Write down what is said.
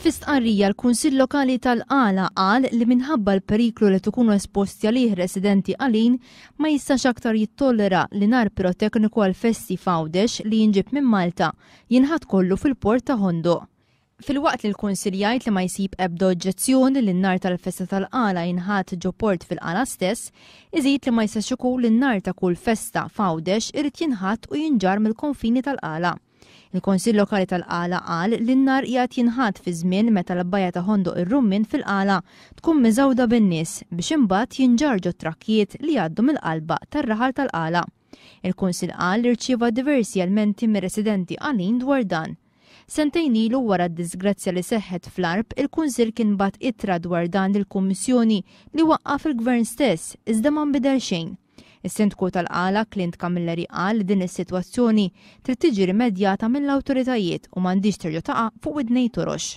Fistqarrija l-Kunsill Lokali tal-Qala qal li minħabba l-periklu li tkunu esposti għalih residenti għalin ma jistax aktar jittollera li nar pirotekniku għal festi fawdex li jinġib minn Malta jinħat kollu fil-port ta' Hondo. Fil-waqt li l-Kunsill jgħid li ma jsib ebda oġġezzjoni li n-nar tal-festa tal-qala jinħat ġo port fil-qala stess, iżid li ma jistax ikun li n-nar ta' kull festa fawdex irid jinħat u jinġar mill-konfini tal-qala. Il-Konsil Lokali tal-Qala qal li n-nar jgħat jinħat fi żmien meta l-bajja ta' ħondu ir-rummin fil-qala tkun miżawda bin-nies biex imbagħad jinġarġu trakkiet li jgħaddu mill-qalba tar-raħal tal-qala. il konsil qal irċieva diversi elmenti mir residenti għalin dwar dan. Sentejn ilu wara d-disgrazzja li seħħet fl-arb, il-Kunsil kien bat itra dwar dan il-Kummissjoni li waqqa' fil gvern stess, iżda ma bidel xejn. Is-sindku tal-qala Clint Camilleri qal din is-sitwazzjoni trid tiġi rimedjata mill-awtoritajiet u m'għandix terġa' taqa' fuq id torox.